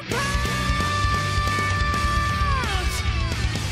Bye.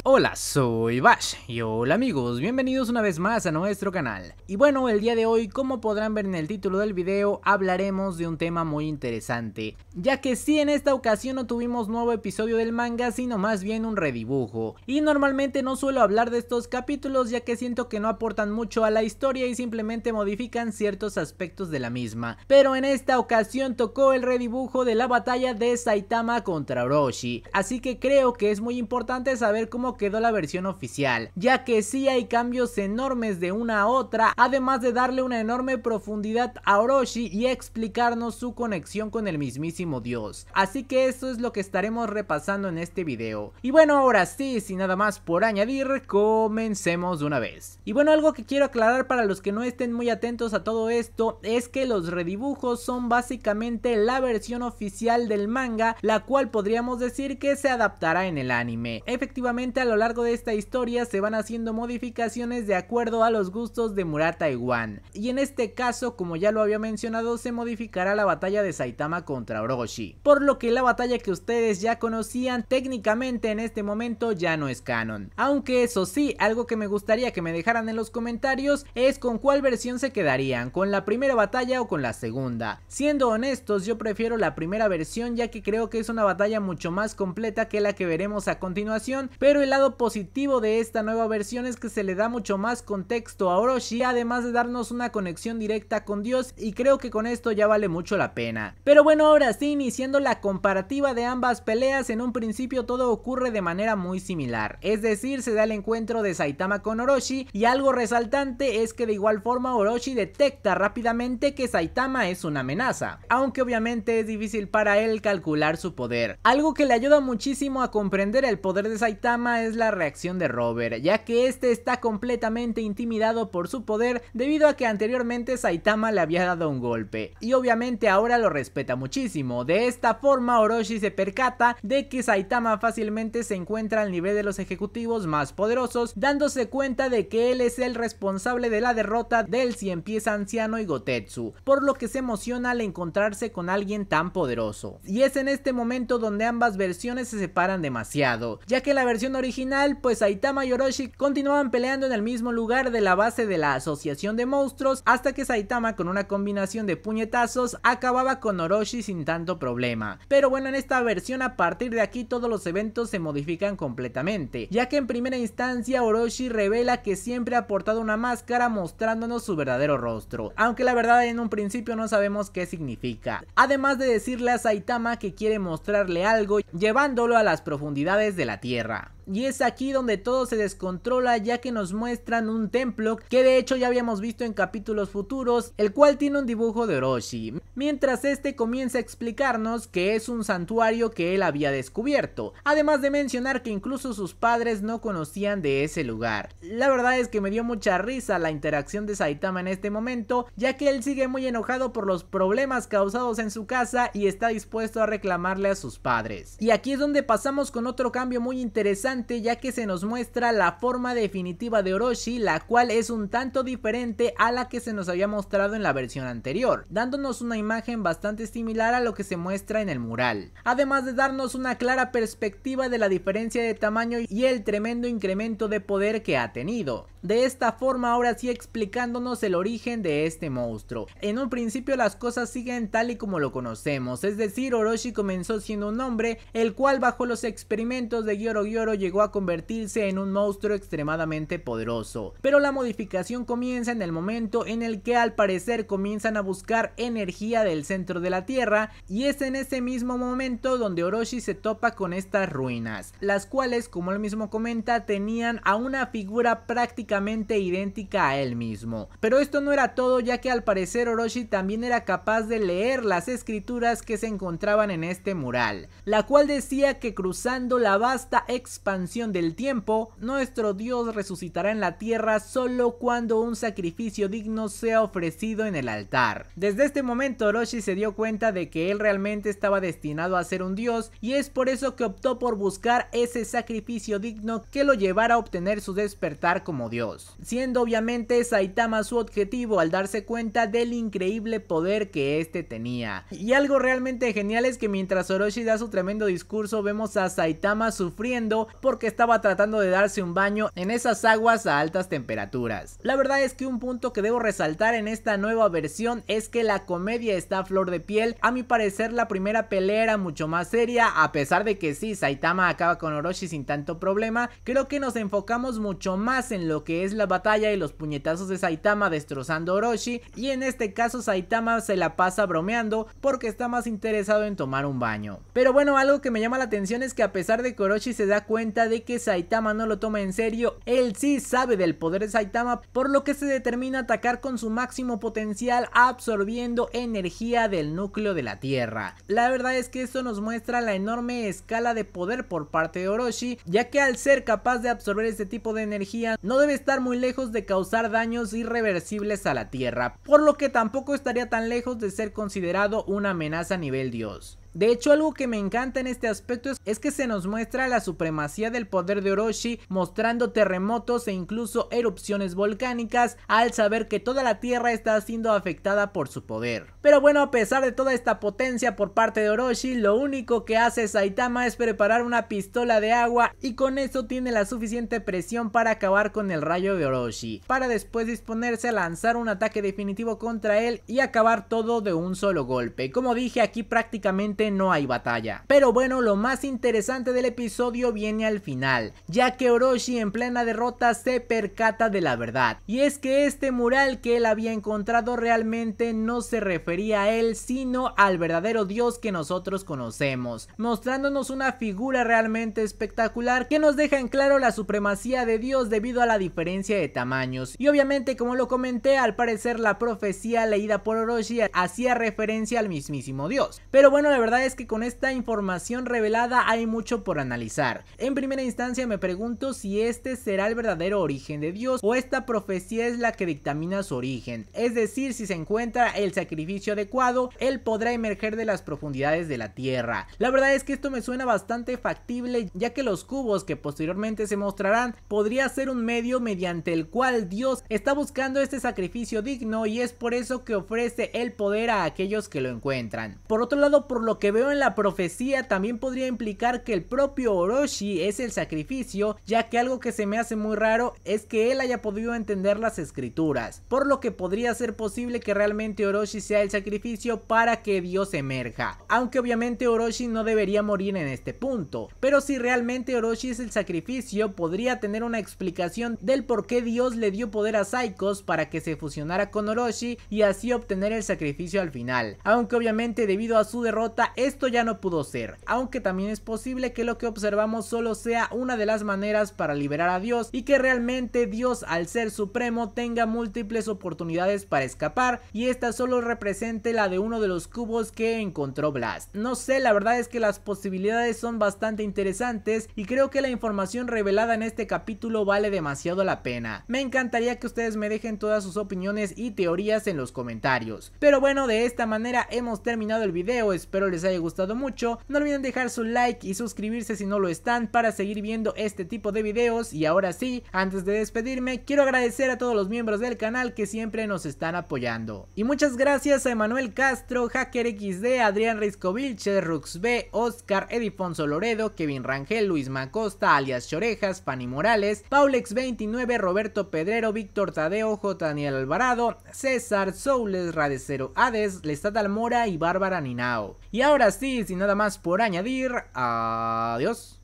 Hola, soy Bash y hola amigos, bienvenidos una vez más a nuestro canal. Y bueno, el día de hoy, como podrán ver en el título del video, hablaremos de un tema muy interesante, ya que sí en esta ocasión no tuvimos nuevo episodio del manga, sino más bien un redibujo. Y normalmente no suelo hablar de estos capítulos ya que siento que no aportan mucho a la historia y simplemente modifican ciertos aspectos de la misma. Pero en esta ocasión tocó el redibujo de la batalla de Saitama contra Orochi, así que creo que es muy importante saber cómo quedó la versión oficial, ya que sí hay cambios enormes de una a otra, además de darle una enorme profundidad a Orochi y explicarnos su conexión con el mismísimo dios. Así que eso es lo que estaremos repasando en este video. Y bueno, ahora sí, sin nada más por añadir, comencemos de una vez. Y bueno, algo que quiero aclarar para los que no estén muy atentos a todo esto es que los redibujos son básicamente la versión oficial del manga, la cual podríamos decir que se adaptará en el anime. Efectivamente, a lo largo de esta historia se van haciendo modificaciones de acuerdo a los gustos de Murata Wan Y en este caso, como ya lo había mencionado, se modificará la batalla de Saitama contra Orochi. Por lo que la batalla que ustedes ya conocían técnicamente en este momento ya no es canon. Aunque eso sí, algo que me gustaría que me dejaran en los comentarios es con cuál versión se quedarían, con la primera batalla o con la segunda. Siendo honestos, yo prefiero la primera versión ya que creo que es una batalla mucho más completa que la que veremos a continuación, pero el positivo de esta nueva versión es que se le da mucho más contexto a Orochi, además de darnos una conexión directa con Dios y creo que con esto ya vale mucho la pena. Pero bueno, ahora sí, iniciando la comparativa de ambas peleas, en un principio todo ocurre de manera muy similar, es decir, se da el encuentro de Saitama con Orochi y algo resaltante es que de igual forma Orochi detecta rápidamente que Saitama es una amenaza, aunque obviamente es difícil para él calcular su poder. Algo que le ayuda muchísimo a comprender el poder de Saitama es es la reacción de Robert, ya que este está completamente intimidado por su poder debido a que anteriormente Saitama le había dado un golpe, y obviamente ahora lo respeta muchísimo. De esta forma Orochi se percata de que Saitama fácilmente se encuentra al nivel de los ejecutivos más poderosos, dándose cuenta de que él es el responsable de la derrota del cien pies anciano y Gotetsu, por lo que se emociona al encontrarse con alguien tan poderoso. Y es en este momento donde ambas versiones se separan demasiado, ya que la versión original original, pues Saitama y Orochi continuaban peleando en el mismo lugar de la base de la asociación de monstruos hasta que Saitama con una combinación de puñetazos acababa con Orochi sin tanto problema. Pero bueno, en esta versión a partir de aquí todos los eventos se modifican completamente, ya que en primera instancia Orochi revela que siempre ha portado una máscara mostrándonos su verdadero rostro, aunque la verdad en un principio no sabemos qué significa. Además de decirle a Saitama que quiere mostrarle algo llevándolo a las profundidades de la tierra y es aquí donde todo se descontrola ya que nos muestran un templo que de hecho ya habíamos visto en capítulos futuros, el cual tiene un dibujo de Orochi, mientras este comienza a explicarnos que es un santuario que él había descubierto, además de mencionar que incluso sus padres no conocían de ese lugar. La verdad es que me dio mucha risa la interacción de Saitama en este momento, ya que él sigue muy enojado por los problemas causados en su casa y está dispuesto a reclamarle a sus padres. Y aquí es donde pasamos con otro cambio muy interesante ya que se nos muestra la forma definitiva de Orochi, la cual es un tanto diferente a la que se nos había mostrado en la versión anterior, dándonos una imagen bastante similar a lo que se muestra en el mural. Además de darnos una clara perspectiva de la diferencia de tamaño y el tremendo incremento de poder que ha tenido de esta forma ahora sí explicándonos el origen de este monstruo. En un principio las cosas siguen tal y como lo conocemos, es decir Orochi comenzó siendo un hombre el cual bajo los experimentos de Gyoro Gyoro llegó a convertirse en un monstruo extremadamente poderoso. Pero la modificación comienza en el momento en el que al parecer comienzan a buscar energía del centro de la tierra y es en ese mismo momento donde Orochi se topa con estas ruinas, las cuales como él mismo comenta tenían a una figura práctica idéntica a él mismo. Pero esto no era todo ya que al parecer Orochi también era capaz de leer las escrituras que se encontraban en este mural, la cual decía que cruzando la vasta expansión del tiempo, nuestro Dios resucitará en la tierra solo cuando un sacrificio digno sea ofrecido en el altar. Desde este momento Orochi se dio cuenta de que él realmente estaba destinado a ser un dios y es por eso que optó por buscar ese sacrificio digno que lo llevara a obtener su despertar como dios siendo obviamente Saitama su objetivo al darse cuenta del increíble poder que este tenía. Y algo realmente genial es que mientras Orochi da su tremendo discurso vemos a Saitama sufriendo porque estaba tratando de darse un baño en esas aguas a altas temperaturas. La verdad es que un punto que debo resaltar en esta nueva versión es que la comedia está a flor de piel, a mi parecer la primera pelea era mucho más seria a pesar de que sí, Saitama acaba con Orochi sin tanto problema, creo que nos enfocamos mucho más en lo que es la batalla y los puñetazos de Saitama destrozando a Orochi y en este caso Saitama se la pasa bromeando porque está más interesado en tomar un baño. Pero bueno, algo que me llama la atención es que a pesar de que Orochi se da cuenta de que Saitama no lo toma en serio, él sí sabe del poder de Saitama por lo que se determina atacar con su máximo potencial absorbiendo energía del núcleo de la Tierra. La verdad es que esto nos muestra la enorme escala de poder por parte de Orochi, ya que al ser capaz de absorber este tipo de energía no debe estar muy lejos de causar daños irreversibles a la Tierra, por lo que tampoco estaría tan lejos de ser considerado una amenaza a nivel dios. De hecho, algo que me encanta en este aspecto es, que se nos muestra la supremacía del poder de Orochi, mostrando terremotos e incluso erupciones volcánicas al saber que toda la Tierra está siendo afectada por su poder. Pero bueno, a pesar de toda esta potencia por parte de Orochi, lo único que hace Saitama es preparar una pistola de agua y con eso tiene la suficiente presión para acabar con el rayo de Orochi, para después disponerse a lanzar un ataque definitivo contra él y acabar todo de un solo golpe. Como dije, aquí prácticamente no hay batalla. Pero bueno, lo más interesante del episodio viene al final, ya que Orochi en plena derrota se percata de la verdad. Y es que este mural que él había encontrado realmente no se refería a él, sino al verdadero dios que nosotros conocemos, mostrándonos una figura realmente espectacular que nos deja en claro la supremacía de Dios debido a la diferencia de tamaños. Y obviamente, como lo comenté, al parecer la profecía leída por Orochi hacía referencia al mismísimo Dios. Pero bueno, la verdad es que con esta información revelada hay mucho por analizar. En primera instancia me pregunto si este será el verdadero origen de Dios o esta profecía es la que dictamina su origen. Es decir, si se encuentra el sacrificio adecuado, él podrá emerger de las profundidades de la tierra. La verdad es que esto me suena bastante factible ya que los cubos que posteriormente se mostrarán podría ser un medio mediante el cual Dios está buscando este sacrificio digno y es por eso que ofrece el poder a aquellos que lo encuentran. Por otro lado, por lo que veo en la profecía también podría implicar que el propio Orochi es el sacrificio, ya que algo que se me hace muy raro es que él haya podido entender las escrituras, por lo que podría ser posible que realmente Orochi sea el sacrificio para que Dios emerja, aunque obviamente Orochi no debería morir en este punto, pero si realmente Orochi es el sacrificio podría tener una explicación del por qué Dios le dio poder a Saikos para que se fusionara con Orochi y así obtener el sacrificio al final, aunque obviamente debido a su derrota esto ya no pudo ser, aunque también es posible que lo que observamos solo sea una de las maneras para liberar a Dios y que realmente Dios al ser supremo tenga múltiples oportunidades para escapar y esta solo represente la de uno de los cubos que encontró Blast. No sé, la verdad es que las posibilidades son bastante interesantes y creo que la información revelada en este capítulo vale demasiado la pena. Me encantaría que ustedes me dejen todas sus opiniones y teorías en los comentarios. Pero bueno, de esta manera hemos terminado el video, espero les les haya gustado mucho. No olviden dejar su like y suscribirse si no lo están para seguir viendo este tipo de videos. Y ahora sí, antes de despedirme, quiero agradecer a todos los miembros del canal que siempre nos están apoyando. Y muchas gracias a Emanuel Castro, Hacker XD, Adrián Risco RuxB, B, Oscar, Edifonso Loredo, Kevin Rangel, Luis Macosta, alias Chorejas, pani Morales, Paulex29, Roberto Pedrero, Víctor Tadeo, J. Daniel Alvarado, César, Soules, Radecero Hades, Lestat Almora y Bárbara Ninao. Y ahora sí, sin nada más por añadir, adiós.